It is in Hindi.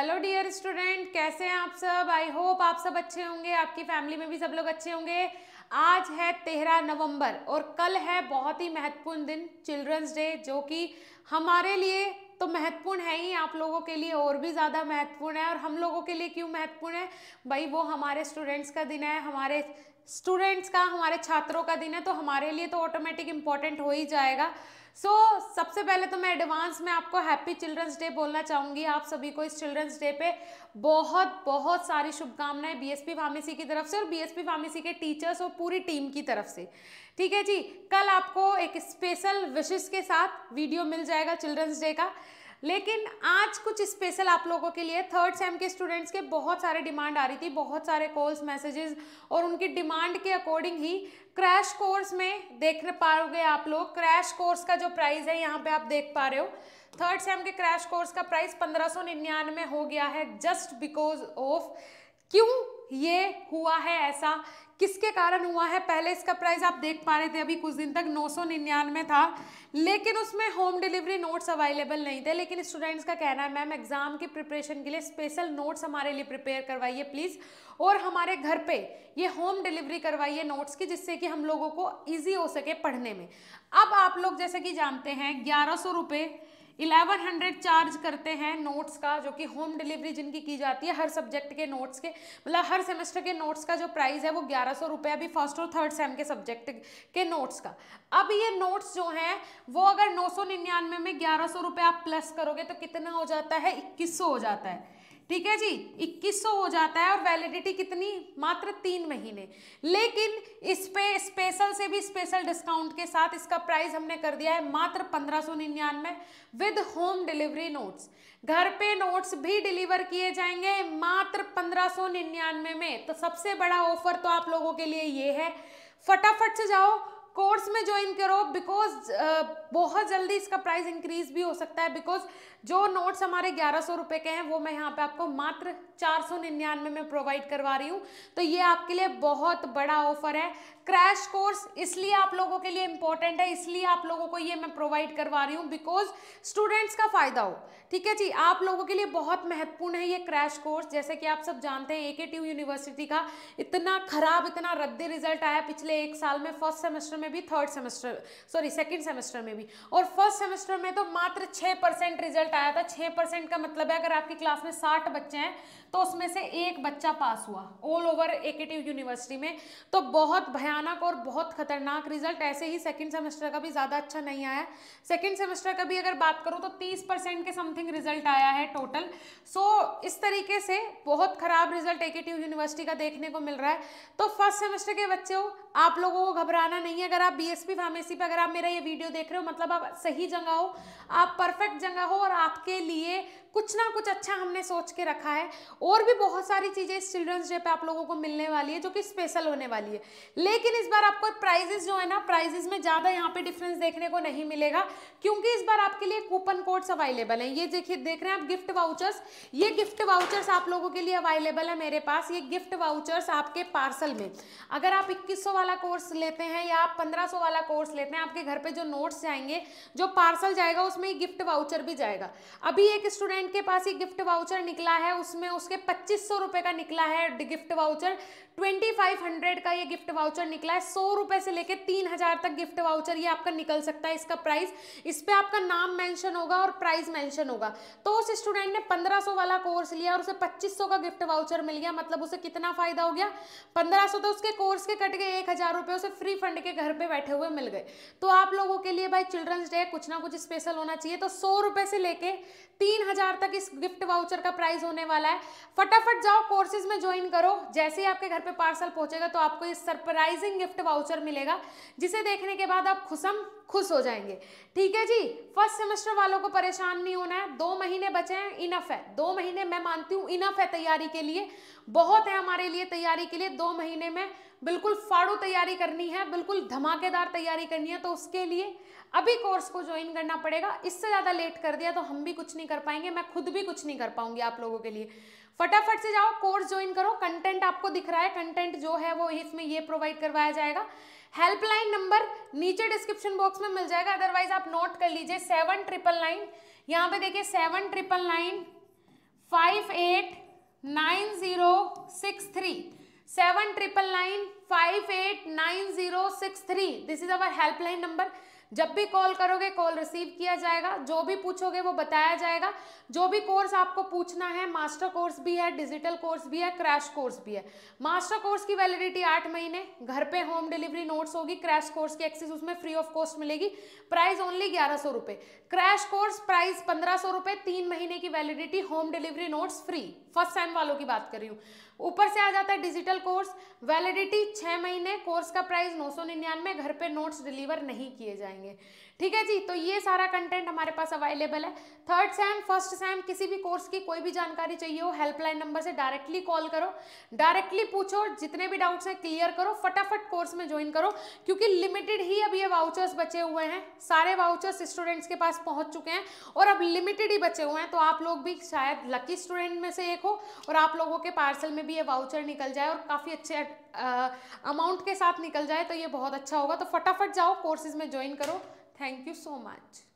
हेलो डियर स्टूडेंट कैसे हैं आप सब आई होप आप सब अच्छे होंगे आपकी फैमिली में भी सब लोग अच्छे होंगे आज है तेरह नवंबर और कल है बहुत ही महत्वपूर्ण दिन चिल्ड्रंस डे जो कि हमारे लिए तो महत्वपूर्ण है ही आप लोगों के लिए और भी ज़्यादा महत्वपूर्ण है और हम लोगों के लिए क्यों महत्वपूर्ण है भाई वो हमारे स्टूडेंट्स का दिन है हमारे स्टूडेंट्स का हमारे छात्रों का दिन है तो हमारे लिए तो ऑटोमेटिक इम्पॉर्टेंट हो ही जाएगा सो so, सबसे पहले तो मैं एडवांस में आपको हैप्पी चिल्ड्रंस डे बोलना चाहूँगी आप सभी को इस चिल्ड्रंस डे पे बहुत बहुत सारी शुभकामनाएं बीएसपी फार्मेसी की तरफ से और बीएसपी फार्मेसी के टीचर्स और पूरी टीम की तरफ से ठीक है जी कल आपको एक स्पेशल विशेष के साथ वीडियो मिल जाएगा चिल्ड्रंस डे का लेकिन आज कुछ स्पेशल आप लोगों के लिए थर्ड सेम के स्टूडेंट्स के बहुत सारे डिमांड आ रही थी बहुत सारे कॉल्स मैसेजेस और उनकी डिमांड के अकॉर्डिंग ही क्रैश कोर्स में देख पाओगे आप लोग क्रैश कोर्स का जो प्राइस है यहाँ पे आप देख पा रहे हो थर्ड सेम के क्रैश कोर्स का प्राइस पंद्रह हो गया है जस्ट बिकॉज ऑफ क्यों ये हुआ है ऐसा किसके कारण हुआ है पहले इसका प्राइस आप देख पा रहे थे अभी कुछ दिन तक नौ सौ निन्यानवे था लेकिन उसमें होम डिलीवरी नोट्स अवेलेबल नहीं थे लेकिन स्टूडेंट्स का कहना है मैम एग्ज़ाम की प्रिपरेशन के लिए स्पेशल नोट्स हमारे लिए प्रिपेयर करवाइए प्लीज़ और हमारे घर पे ये होम डिलीवरी करवाइए नोट्स की जिससे कि हम लोगों को ईजी हो सके पढ़ने में अब आप लोग जैसे कि जानते हैं ग्यारह सौ रुपये इलेवन हंड्रेड चार्ज करते हैं नोट्स का जो कि होम डिलीवरी जिनकी की जाती है हर सब्जेक्ट के नोट्स के मतलब हर सेमेस्टर के नोट्स का जो प्राइस है वो ग्यारह सौ रुपये अभी फर्स्ट और थर्ड सेम के सब्जेक्ट के नोट्स का अब ये नोट्स जो हैं वो अगर नौ सौ निन्यानवे में ग्यारह सौ रुपये आप प्लस करोगे तो कितना हो जाता है इक्कीस सौ हो जाता है ठीक है जी 2100 हो जाता है और वैलिडिटी कितनी मात्र तीन महीने लेकिन इस पे स्पेशल से भी स्पेशल डिस्काउंट के साथ इसका प्राइस हमने कर दिया है मात्र पंद्रह सौ निन्यानवे विद होम डिलीवरी नोट्स घर पे नोट्स भी डिलीवर किए जाएंगे मात्र पंद्रह सौ निन्यानवे में तो सबसे बड़ा ऑफर तो आप लोगों के लिए ये है फटाफट से जाओ कोर्स में ज्वाइन करो बिकॉज uh, बहुत जल्दी इसका प्राइस इंक्रीज भी हो सकता है बिकॉज जो नोट्स हमारे ग्यारह सौ रुपए के हैं वो मैं यहाँ पे आपको मात्र चार सौ निन्यानवे में प्रोवाइड करवा रही हूँ तो ये आपके लिए बहुत बड़ा ऑफर है क्रैश कोर्स इसलिए आप लोगों के लिए इंपॉर्टेंट है इसलिए आप लोगों को ये मैं प्रोवाइड करवा रही हूँ बिकॉज स्टूडेंट्स का फ़ायदा हो ठीक है जी आप लोगों के लिए बहुत महत्वपूर्ण है ये क्रैश कोर्स जैसे कि आप सब जानते हैं ए यूनिवर्सिटी का इतना खराब इतना रद्दी रिजल्ट आया पिछले एक साल में फर्स्ट सेमेस्टर में भी third semester sorry second semester में भी और फर्स्ट सेमेस्टर में तो मात्र छः परसेंट रिजल्ट रिजल्ट आया था छः परसेंट का मतलब है अगर आपकी क्लास में साठ बच्चे हैं तो उसमें से एक बच्चा पास हुआ ऑल ओवर ए यूनिवर्सिटी में तो बहुत भयानक और बहुत खतरनाक रिजल्ट ऐसे ही सेकेंड सेमेस्टर का भी ज़्यादा अच्छा नहीं आया सेकेंड सेमेस्टर का भी अगर बात करूँ तो तीस के समथिंग रिजल्ट आया है टोटल सो so, इस तरीके से बहुत ख़राब रिजल्ट ए यूनिवर्सिटी का देखने को मिल रहा है तो फर्स्ट सेमेस्टर के बच्चे हो आप लोगों को घबराना नहीं है अगर आप बी एस फार्मेसी पर अगर आप मेरा ये वीडियो देख रहे हो मतलब आप सही जगह हो आप परफेक्ट जगह हो और आपके लिए कुछ ना कुछ अच्छा हमने सोच के रखा है और भी बहुत सारी चीज़ें इस चिल्ड्रंस डे पे आप लोगों को मिलने वाली है जो कि स्पेशल होने वाली है लेकिन इस बार आपको प्राइजेस जो है ना प्राइजेस में ज़्यादा यहाँ पे डिफरेंस देखने को नहीं मिलेगा क्योंकि इस बार आपके लिए कूपन कोड्स अवेलेबल हैं ये देखिए देख रहे हैं आप गिफ्ट वाउचर्स ये गिफ्ट वाउचर्स आप लोगों के लिए अवेलेबल है मेरे पास ये गिफ्ट वाउचर्स आपके पार्सल में अगर आप इक्कीस वाला कोर्स लेते हैं या आप पंद्रह वाला कोर्स लेते हैं आपके घर पर जो नोट्स जाएंगे जो पार्सल जाएगा उसमें गिफ्ट वाउचर भी जाएगा अभी एक स्टूडेंट क्लाइंट के पास ही गिफ्ट वाउचर निकला है उसमें उसके पच्चीस सौ रुपये का निकला है gift voucher twenty five hundred का ये गिफ्ट वाउचर निकला है सौ रुपये से लेकर तीन हज़ार तक गिफ्ट वाउचर ये आपका निकल सकता है इसका प्राइस इस पर आपका नाम मैंशन होगा और प्राइस मैंशन होगा तो उस स्टूडेंट ने पंद्रह सौ वाला कोर्स लिया और उसे पच्चीस सौ का गिफ्ट वाउचर मिल गया मतलब उसे कितना फ़ायदा हो गया पंद्रह सौ तो उसके कोर्स के कट गए एक हज़ार रुपये उसे फ्री फंड के घर पर बैठे हुए मिल गए तो आप लोगों के लिए भाई चिल्ड्रंस डे कुछ ना कुछ स्पेशल होना चाहिए तो सौ रुपये से लेके तीन हज़ार हजार तक इस गिफ्ट वाउचर का प्राइस होने वाला है फटाफट जाओ कोर्सेज में ज्वाइन करो जैसे ही आपके घर पे पार्सल पहुंचेगा तो आपको ये सरप्राइजिंग गिफ्ट वाउचर मिलेगा जिसे देखने के बाद आप खुशम खुश हो जाएंगे ठीक है जी फर्स्ट सेमेस्टर वालों को परेशान नहीं होना है दो महीने बचे हैं इनफ है दो महीने मैं मानती हूँ इनफ है तैयारी के लिए बहुत है हमारे लिए तैयारी के लिए दो महीने में बिल्कुल फाड़ू तैयारी करनी है बिल्कुल धमाकेदार तैयारी करनी है तो उसके लिए अभी कोर्स को ज्वाइन करना पड़ेगा इससे ज़्यादा लेट कर दिया तो हम भी कुछ नहीं कर पाएंगे मैं खुद भी कुछ नहीं कर पाऊंगी आप लोगों के लिए फटाफट से जाओ कोर्स ज्वाइन करो कंटेंट आपको दिख रहा है कंटेंट जो है वो इसमें ये प्रोवाइड करवाया जाएगा हेल्पलाइन नंबर नीचे डिस्क्रिप्शन बॉक्स में मिल जाएगा अदरवाइज आप नोट कर लीजिए सेवन ट्रिपल नाइन यहाँ पे देखिए seven triple nine five eight nine zero six three seven triple nine five eight nine zero six three. This is our helpline number. जब भी कॉल करोगे कॉल रिसीव किया जाएगा जो भी पूछोगे वो बताया जाएगा जो भी कोर्स आपको पूछना है मास्टर कोर्स भी है डिजिटल कोर्स भी है क्रैश कोर्स भी है मास्टर कोर्स की वैलिडिटी आठ महीने घर पे होम डिलीवरी नोट्स होगी क्रैश कोर्स की एक्सेस उसमें फ्री ऑफ कॉस्ट मिलेगी प्राइस ओनली ग्यारह सौ रुपये क्रैश कोर्स प्राइस पंद्रह सौ रुपये तीन महीने की validity home delivery notes free first time वालों की बात कर रही हूँ ऊपर से आ जाता है डिजिटल कोर्स वैलिडिटी छः महीने कोर्स का प्राइस नौ सौ निन्यानवे घर पे नोट्स डिलीवर नहीं किए जाएंगे जाएंगे ठीक है जी तो ये सारा कंटेंट हमारे पास अवेलेबल है थर्ड सेम फर्स्ट सेम किसी भी कोर्स की कोई भी जानकारी चाहिए हो हेल्पलाइन नंबर से डायरेक्टली कॉल करो डायरेक्टली पूछो जितने भी डाउट्स हैं क्लियर करो फटाफट कोर्स में ज्वाइन करो क्योंकि लिमिटेड ही अब ये वाउचर्स बचे हुए हैं सारे वाउचर्स स्टूडेंट्स के पास पहुंच चुके हैं और अब लिमिटेड ही बचे हुए हैं तो आप लोग भी शायद लकी स्टूडेंट में से एक हो और आप लोगों के पार्सल में भी ये वाउचर निकल जाए और काफ़ी अच्छे अमाउंट के साथ निकल जाए तो ये बहुत अच्छा होगा तो फटाफट जाओ कोर्सेज में ज्वाइन करो करो थैंक यू सो मच